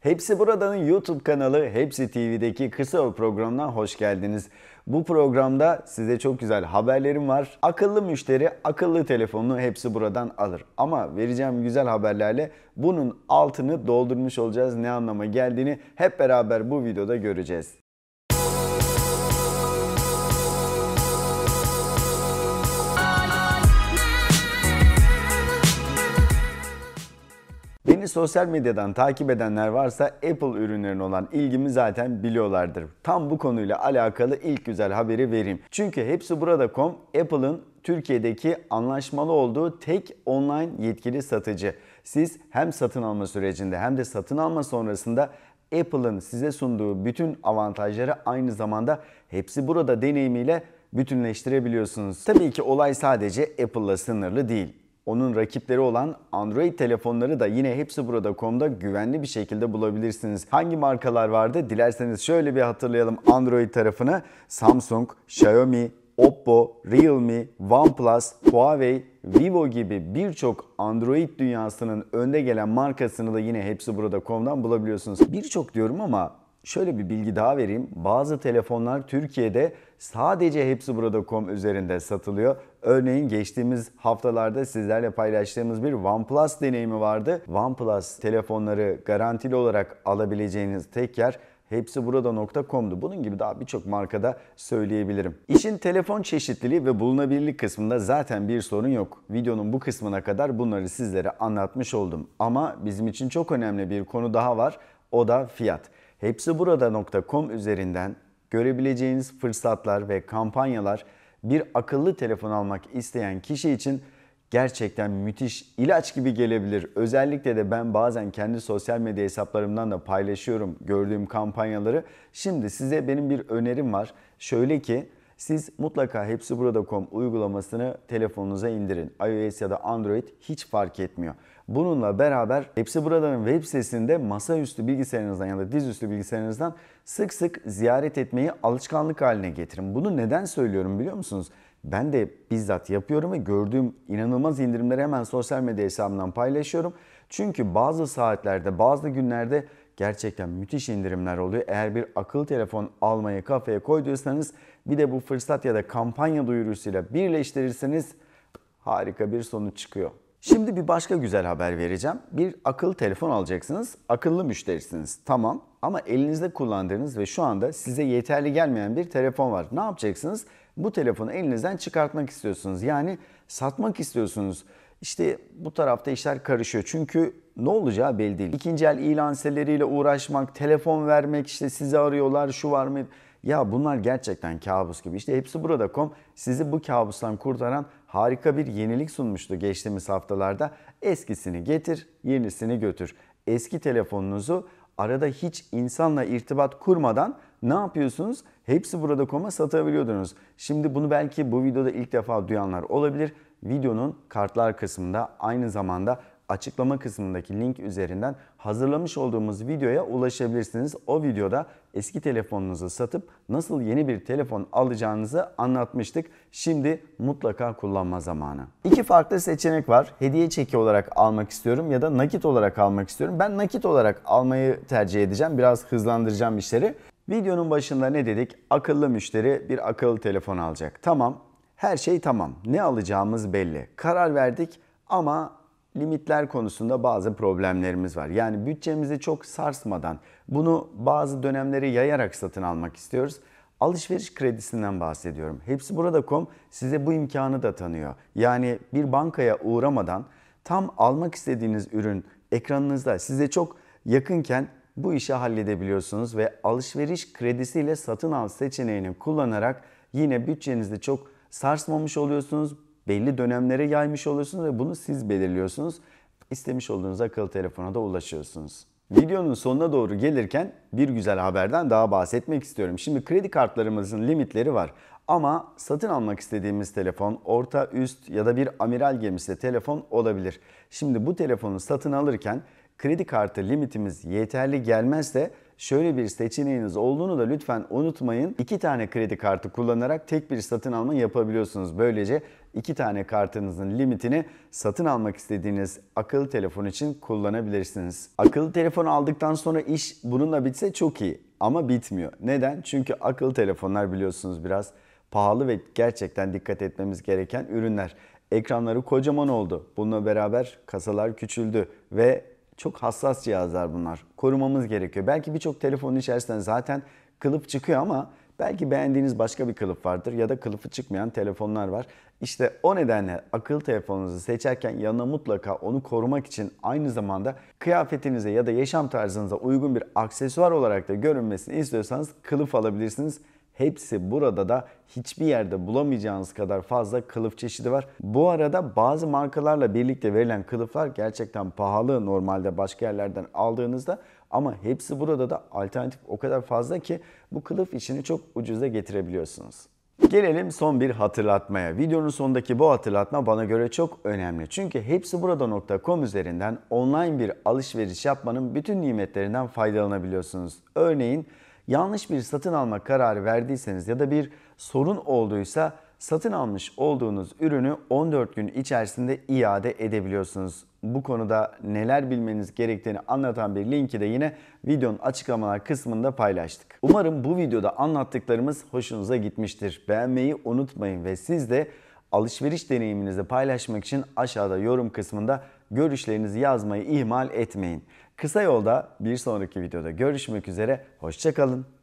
Hepsi Burada'nın YouTube kanalı Hepsi TV'deki kısa programına hoş geldiniz. Bu programda size çok güzel haberlerim var. Akıllı müşteri akıllı telefonunu hepsi buradan alır. Ama vereceğim güzel haberlerle bunun altını doldurmuş olacağız. Ne anlama geldiğini hep beraber bu videoda göreceğiz. Beni sosyal medyadan takip edenler varsa Apple ürünlerine olan ilgimi zaten biliyorlardır. Tam bu konuyla alakalı ilk güzel haberi vereyim. Çünkü hepsi burada.com Apple'ın Türkiye'deki anlaşmalı olduğu tek online yetkili satıcı. Siz hem satın alma sürecinde hem de satın alma sonrasında Apple'ın size sunduğu bütün avantajları aynı zamanda hepsi burada deneyimiyle bütünleştirebiliyorsunuz. Tabii ki olay sadece Apple'la sınırlı değil. Onun rakipleri olan Android telefonları da yine hepsi burada.com'da güvenli bir şekilde bulabilirsiniz. Hangi markalar vardı? Dilerseniz şöyle bir hatırlayalım Android tarafını. Samsung, Xiaomi, Oppo, Realme, OnePlus, Huawei, Vivo gibi birçok Android dünyasının önde gelen markasını da yine hepsi burada.com'dan bulabiliyorsunuz. Birçok diyorum ama şöyle bir bilgi daha vereyim. Bazı telefonlar Türkiye'de sadece hepsi hepsiburada.com üzerinde satılıyor. Örneğin geçtiğimiz haftalarda sizlerle paylaştığımız bir OnePlus deneyimi vardı. OnePlus telefonları garantili olarak alabileceğiniz tek yer Hepsi burada.com'du. Bunun gibi daha birçok markada söyleyebilirim. İşin telefon çeşitliliği ve bulunabilirlik kısmında zaten bir sorun yok. Videonun bu kısmına kadar bunları sizlere anlatmış oldum. Ama bizim için çok önemli bir konu daha var. O da fiyat hepsiburada.com üzerinden görebileceğiniz fırsatlar ve kampanyalar bir akıllı telefon almak isteyen kişi için gerçekten müthiş ilaç gibi gelebilir. Özellikle de ben bazen kendi sosyal medya hesaplarımdan da paylaşıyorum gördüğüm kampanyaları. Şimdi size benim bir önerim var. Şöyle ki siz mutlaka hepsi burada.com uygulamasını telefonunuza indirin. iOS ya da Android hiç fark etmiyor. Bununla beraber Hepsi Burada'nın web sitesinde masaüstü bilgisayarınızdan ya da dizüstü bilgisayarınızdan sık sık ziyaret etmeyi alışkanlık haline getirin. Bunu neden söylüyorum biliyor musunuz? Ben de bizzat yapıyorum ve gördüğüm inanılmaz indirimleri hemen sosyal medya hesabımdan paylaşıyorum. Çünkü bazı saatlerde, bazı günlerde gerçekten müthiş indirimler oluyor. Eğer bir akıl telefon almayı kafaya koyduysanız bir de bu fırsat ya da kampanya duyurusuyla birleştirirseniz harika bir sonuç çıkıyor. Şimdi bir başka güzel haber vereceğim. Bir akıl telefon alacaksınız. Akıllı müşterisiniz. Tamam. Ama elinizde kullandığınız ve şu anda size yeterli gelmeyen bir telefon var. Ne yapacaksınız? Bu telefonu elinizden çıkartmak istiyorsunuz. Yani satmak istiyorsunuz. İşte bu tarafta işler karışıyor. Çünkü ne olacağı belli değil. İkinci el ilan siteleriyle uğraşmak, telefon vermek işte sizi arıyorlar şu var mı? Ya bunlar gerçekten kabus gibi. İşte hepsi burada.com sizi bu kabustan kurtaran harika bir yenilik sunmuştu geçtiğimiz haftalarda. Eskisini getir, yenisini götür. Eski telefonunuzu arada hiç insanla irtibat kurmadan ne yapıyorsunuz? Hepsi burada.com'a satabiliyordunuz. Şimdi bunu belki bu videoda ilk defa duyanlar olabilir. Videonun kartlar kısmında aynı zamanda açıklama kısmındaki link üzerinden hazırlamış olduğumuz videoya ulaşabilirsiniz. O videoda eski telefonunuzu satıp nasıl yeni bir telefon alacağınızı anlatmıştık. Şimdi mutlaka kullanma zamanı. İki farklı seçenek var. Hediye çeki olarak almak istiyorum ya da nakit olarak almak istiyorum. Ben nakit olarak almayı tercih edeceğim. Biraz hızlandıracağım işleri. Videonun başında ne dedik? Akıllı müşteri bir akıllı telefon alacak. Tamam. Her şey tamam. Ne alacağımız belli. Karar verdik ama limitler konusunda bazı problemlerimiz var. Yani bütçemizi çok sarsmadan bunu bazı dönemleri yayarak satın almak istiyoruz. Alışveriş kredisinden bahsediyorum. Hepsi burada.com size bu imkanı da tanıyor. Yani bir bankaya uğramadan tam almak istediğiniz ürün ekranınızda size çok yakınken bu işi halledebiliyorsunuz ve alışveriş kredisiyle satın al seçeneğini kullanarak yine bütçenizi çok sarsmamış oluyorsunuz belli dönemlere yaymış olursunuz ve bunu siz belirliyorsunuz. İstemiş olduğunuz akıllı telefona da ulaşıyorsunuz. Videonun sonuna doğru gelirken bir güzel haberden daha bahsetmek istiyorum. Şimdi kredi kartlarımızın limitleri var. Ama satın almak istediğimiz telefon orta, üst ya da bir amiral gemisi telefon olabilir. Şimdi bu telefonu satın alırken kredi kartı limitimiz yeterli gelmezse şöyle bir seçeneğiniz olduğunu da lütfen unutmayın. İki tane kredi kartı kullanarak tek bir satın alma yapabiliyorsunuz. Böylece iki tane kartınızın limitini satın almak istediğiniz akıllı telefon için kullanabilirsiniz. Akıllı telefon aldıktan sonra iş bununla bitse çok iyi ama bitmiyor. Neden? Çünkü akıllı telefonlar biliyorsunuz biraz pahalı ve gerçekten dikkat etmemiz gereken ürünler. Ekranları kocaman oldu. Bununla beraber kasalar küçüldü ve çok hassas cihazlar bunlar. Korumamız gerekiyor. Belki birçok telefonun içerisinde zaten kılıf çıkıyor ama belki beğendiğiniz başka bir kılıf vardır ya da kılıfı çıkmayan telefonlar var. İşte o nedenle akıllı telefonunuzu seçerken yanına mutlaka onu korumak için aynı zamanda kıyafetinize ya da yaşam tarzınıza uygun bir aksesuar olarak da görünmesini istiyorsanız kılıf alabilirsiniz. Hepsi burada da hiçbir yerde bulamayacağınız kadar fazla kılıf çeşidi var. Bu arada bazı markalarla birlikte verilen kılıflar gerçekten pahalı normalde başka yerlerden aldığınızda ama hepsi burada da alternatif o kadar fazla ki bu kılıf işini çok ucuza getirebiliyorsunuz. Gelelim son bir hatırlatmaya. Videonun sonundaki bu hatırlatma bana göre çok önemli. Çünkü hepsi burada.com üzerinden online bir alışveriş yapmanın bütün nimetlerinden faydalanabiliyorsunuz. Örneğin yanlış bir satın alma kararı verdiyseniz ya da bir sorun olduysa satın almış olduğunuz ürünü 14 gün içerisinde iade edebiliyorsunuz. Bu konuda neler bilmeniz gerektiğini anlatan bir linki de yine videonun açıklamalar kısmında paylaştık. Umarım bu videoda anlattıklarımız hoşunuza gitmiştir. Beğenmeyi unutmayın ve siz de alışveriş deneyiminizi paylaşmak için aşağıda yorum kısmında görüşlerinizi yazmayı ihmal etmeyin. Kısa Yolda bir sonraki videoda görüşmek üzere. Hoşçakalın.